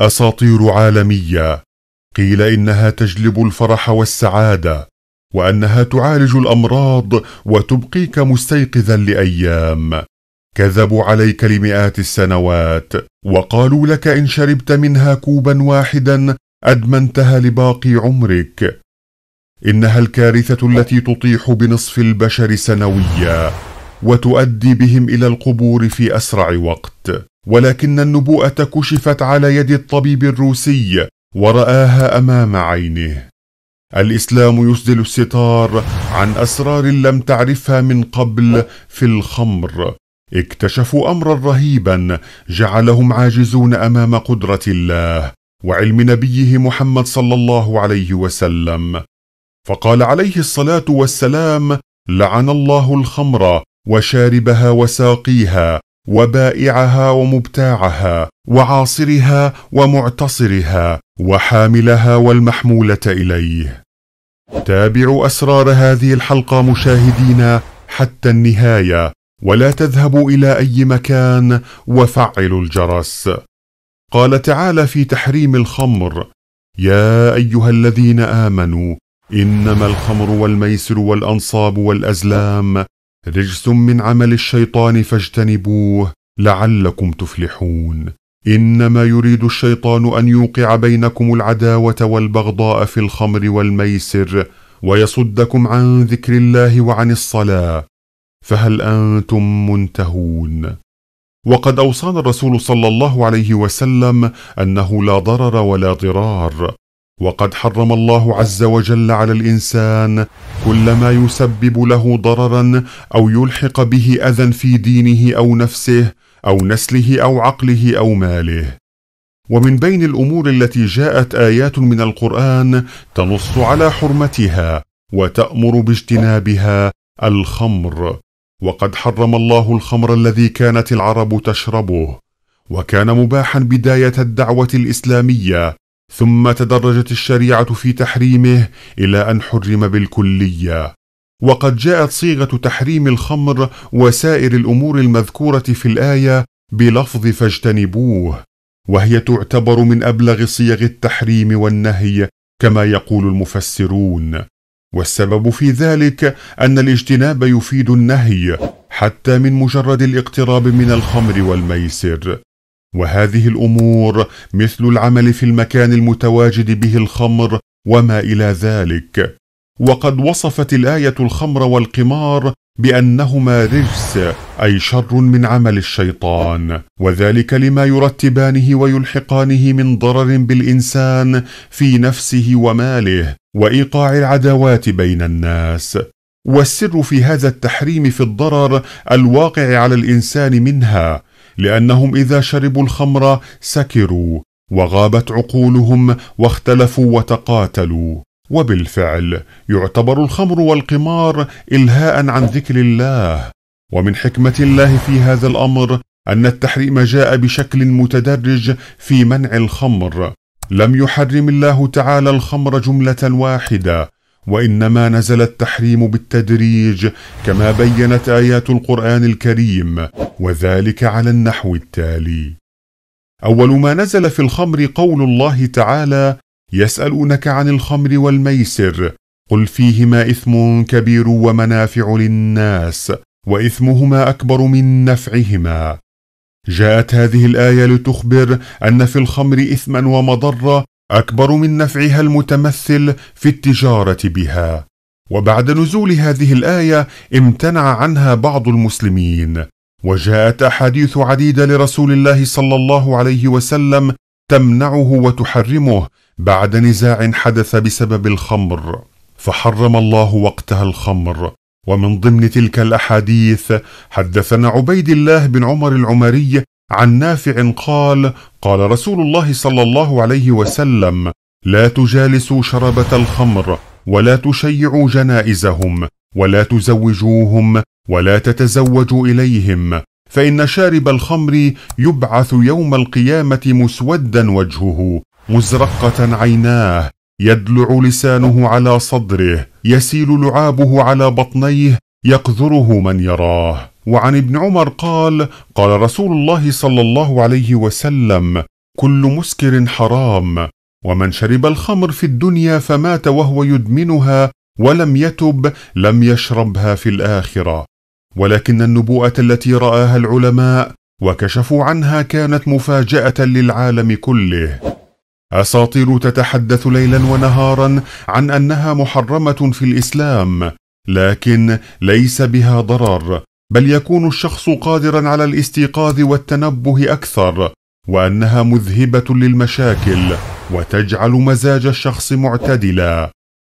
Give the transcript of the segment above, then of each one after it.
أساطير عالمية قيل إنها تجلب الفرح والسعادة وأنها تعالج الأمراض وتبقيك مستيقظا لأيام كذبوا عليك لمئات السنوات وقالوا لك إن شربت منها كوبا واحدا أدمنتها لباقي عمرك إنها الكارثة التي تطيح بنصف البشر سنويا وتؤدي بهم إلى القبور في أسرع وقت ولكن النبوءة كشفت على يد الطبيب الروسي ورآها أمام عينه الإسلام يسدل الستار عن أسرار لم تعرفها من قبل في الخمر اكتشفوا أمرا رهيبا جعلهم عاجزون أمام قدرة الله وعلم نبيه محمد صلى الله عليه وسلم فقال عليه الصلاة والسلام لعن الله الخمر وشاربها وساقيها وبائعها ومبتاعها وعاصرها ومعتصرها وحاملها والمحموله اليه تابعوا اسرار هذه الحلقه مشاهدينا حتى النهايه ولا تذهبوا الى اي مكان وفعلوا الجرس قال تعالى في تحريم الخمر يا ايها الذين امنوا انما الخمر والميسر والانصاب والازلام رجس من عمل الشيطان فاجتنبوه لعلكم تفلحون انما يريد الشيطان ان يوقع بينكم العداوه والبغضاء في الخمر والميسر ويصدكم عن ذكر الله وعن الصلاه فهل انتم منتهون وقد اوصانا الرسول صلى الله عليه وسلم انه لا ضرر ولا ضرار وقد حرم الله عز وجل على الانسان كل ما يسبب له ضررا او يلحق به اذى في دينه او نفسه او نسله او عقله او ماله ومن بين الامور التي جاءت ايات من القران تنص على حرمتها وتامر باجتنابها الخمر وقد حرم الله الخمر الذي كانت العرب تشربه وكان مباحا بدايه الدعوه الاسلاميه ثم تدرجت الشريعه في تحريمه الى ان حرم بالكليه وقد جاءت صيغه تحريم الخمر وسائر الامور المذكوره في الايه بلفظ فاجتنبوه وهي تعتبر من ابلغ صيغ التحريم والنهي كما يقول المفسرون والسبب في ذلك ان الاجتناب يفيد النهي حتى من مجرد الاقتراب من الخمر والميسر وهذه الأمور مثل العمل في المكان المتواجد به الخمر وما إلى ذلك وقد وصفت الآية الخمر والقمار بأنهما رجس أي شر من عمل الشيطان وذلك لما يرتبانه ويلحقانه من ضرر بالإنسان في نفسه وماله وإيقاع العداوات بين الناس والسر في هذا التحريم في الضرر الواقع على الإنسان منها لأنهم إذا شربوا الخمر سكروا وغابت عقولهم واختلفوا وتقاتلوا وبالفعل يعتبر الخمر والقمار إلهاء عن ذكر الله ومن حكمة الله في هذا الأمر أن التحريم جاء بشكل متدرج في منع الخمر لم يحرم الله تعالى الخمر جملة واحدة وإنما نزل التحريم بالتدريج كما بينت آيات القرآن الكريم وذلك على النحو التالي أول ما نزل في الخمر قول الله تعالى يسألونك عن الخمر والميسر قل فيهما إثم كبير ومنافع للناس وإثمهما أكبر من نفعهما جاءت هذه الآية لتخبر أن في الخمر إثما ومضرة اكبر من نفعها المتمثل في التجاره بها وبعد نزول هذه الايه امتنع عنها بعض المسلمين وجاءت احاديث عديده لرسول الله صلى الله عليه وسلم تمنعه وتحرمه بعد نزاع حدث بسبب الخمر فحرم الله وقتها الخمر ومن ضمن تلك الاحاديث حدثنا عبيد الله بن عمر العمري عن نافع قال قال رسول الله صلى الله عليه وسلم لا تجالسوا شربة الخمر ولا تشيعوا جنائزهم ولا تزوجوهم ولا تتزوجوا إليهم فإن شارب الخمر يبعث يوم القيامة مسودا وجهه مزرقة عيناه يدلع لسانه على صدره يسيل لعابه على بطنيه يقذره من يراه وعن ابن عمر قال قال رسول الله صلى الله عليه وسلم كل مسكر حرام ومن شرب الخمر في الدنيا فمات وهو يدمنها ولم يتب لم يشربها في الاخره ولكن النبوءه التي راها العلماء وكشفوا عنها كانت مفاجاه للعالم كله اساطير تتحدث ليلا ونهارا عن انها محرمه في الاسلام لكن ليس بها ضرر بل يكون الشخص قادرا على الاستيقاظ والتنبه اكثر وانها مذهبه للمشاكل وتجعل مزاج الشخص معتدلا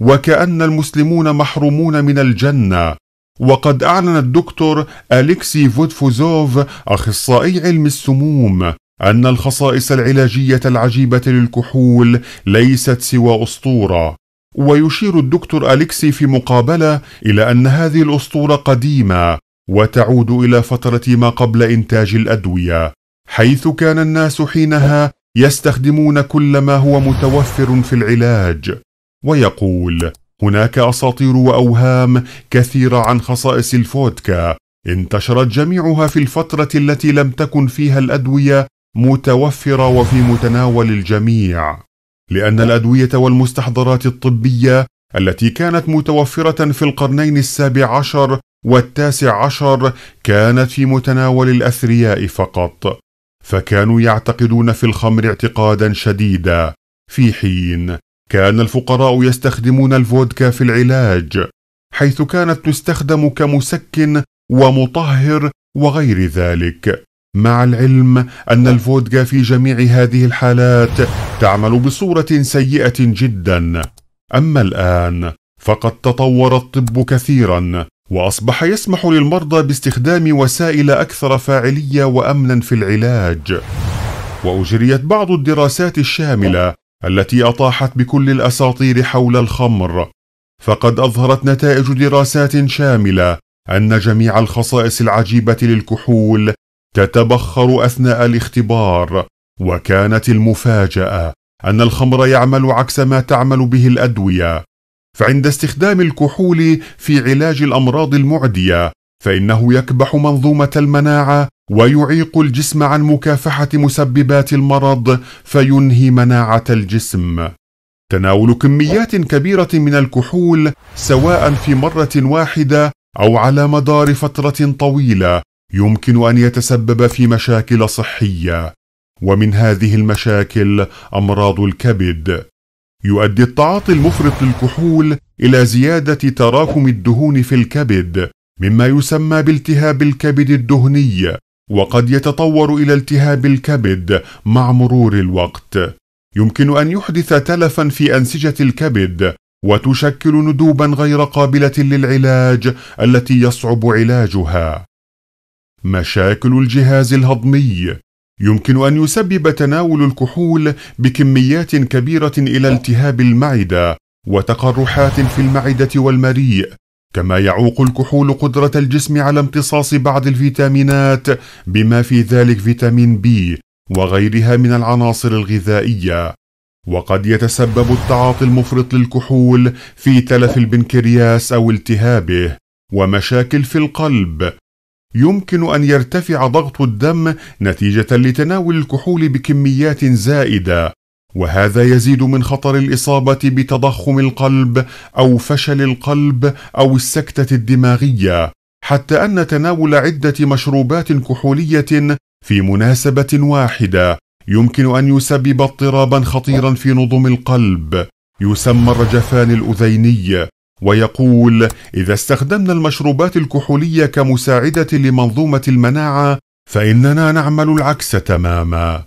وكان المسلمون محرومون من الجنه وقد اعلن الدكتور اليكسي فودفوزوف اخصائي علم السموم ان الخصائص العلاجيه العجيبه للكحول ليست سوى اسطوره ويشير الدكتور اليكسي في مقابله الى ان هذه الاسطوره قديمه وتعود إلى فترة ما قبل إنتاج الأدوية حيث كان الناس حينها يستخدمون كل ما هو متوفر في العلاج ويقول هناك أساطير وأوهام كثيرة عن خصائص الفودكا انتشرت جميعها في الفترة التي لم تكن فيها الأدوية متوفرة وفي متناول الجميع لأن الأدوية والمستحضرات الطبية التي كانت متوفرة في القرنين السابع عشر والتاسع عشر كانت في متناول الأثرياء فقط فكانوا يعتقدون في الخمر اعتقادا شديدا في حين كان الفقراء يستخدمون الفودكا في العلاج حيث كانت تستخدم كمسكن ومطهر وغير ذلك مع العلم أن الفودكا في جميع هذه الحالات تعمل بصورة سيئة جدا أما الآن فقد تطور الطب كثيرا وأصبح يسمح للمرضى باستخدام وسائل أكثر فاعلية وأمنا في العلاج وأجريت بعض الدراسات الشاملة التي أطاحت بكل الأساطير حول الخمر فقد أظهرت نتائج دراسات شاملة أن جميع الخصائص العجيبة للكحول تتبخر أثناء الاختبار وكانت المفاجأة أن الخمر يعمل عكس ما تعمل به الأدوية فعند استخدام الكحول في علاج الامراض المعديه فانه يكبح منظومه المناعه ويعيق الجسم عن مكافحه مسببات المرض فينهي مناعه الجسم تناول كميات كبيره من الكحول سواء في مره واحده او على مدار فتره طويله يمكن ان يتسبب في مشاكل صحيه ومن هذه المشاكل امراض الكبد يؤدي التعاطي المفرط للكحول إلى زيادة تراكم الدهون في الكبد مما يسمى بالتهاب الكبد الدهني وقد يتطور إلى التهاب الكبد مع مرور الوقت يمكن أن يحدث تلفا في أنسجة الكبد وتشكل ندوبا غير قابلة للعلاج التي يصعب علاجها مشاكل الجهاز الهضمي يمكن أن يسبب تناول الكحول بكميات كبيرة إلى التهاب المعدة وتقرحات في المعدة والمريء كما يعوق الكحول قدرة الجسم على امتصاص بعض الفيتامينات بما في ذلك فيتامين بي وغيرها من العناصر الغذائية وقد يتسبب التعاطي المفرط للكحول في تلف البنكرياس أو التهابه ومشاكل في القلب يمكن أن يرتفع ضغط الدم نتيجة لتناول الكحول بكميات زائدة وهذا يزيد من خطر الإصابة بتضخم القلب أو فشل القلب أو السكتة الدماغية حتى أن تناول عدة مشروبات كحولية في مناسبة واحدة يمكن أن يسبب اضطرابا خطيرا في نظم القلب يسمى الرجفان الأذيني ويقول إذا استخدمنا المشروبات الكحولية كمساعدة لمنظومة المناعة فإننا نعمل العكس تماما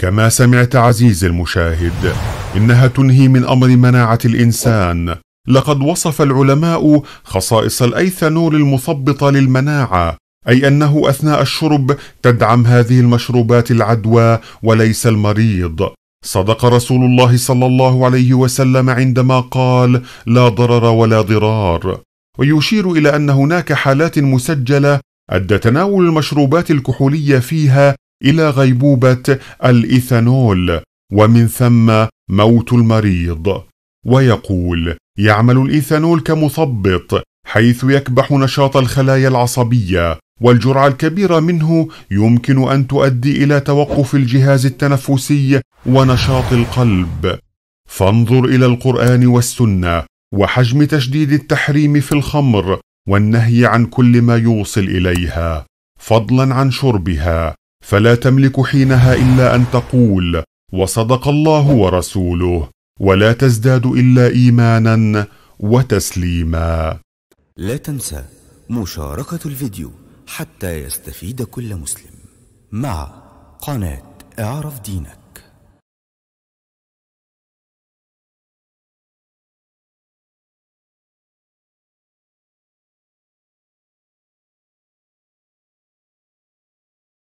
كما سمعت عزيزي المشاهد إنها تنهي من أمر مناعة الإنسان لقد وصف العلماء خصائص الأيثانول المثبطة للمناعة أي أنه أثناء الشرب تدعم هذه المشروبات العدوى وليس المريض صدق رسول الله صلى الله عليه وسلم عندما قال لا ضرر ولا ضرار ويشير إلى أن هناك حالات مسجلة أدى تناول المشروبات الكحولية فيها إلى غيبوبة الإيثانول ومن ثم موت المريض ويقول يعمل الإيثانول كمثبط حيث يكبح نشاط الخلايا العصبية والجرعة الكبيرة منه يمكن أن تؤدي إلى توقف الجهاز التنفسي ونشاط القلب. فانظر إلى القرآن والسنة وحجم تشديد التحريم في الخمر والنهي عن كل ما يوصل إليها، فضلا عن شربها، فلا تملك حينها إلا أن تقول: وصدق الله ورسوله، ولا تزداد إلا إيمانا وتسليما. لا تنسى مشاركة الفيديو حتى يستفيد كل مسلم مع قناة اعرف دينك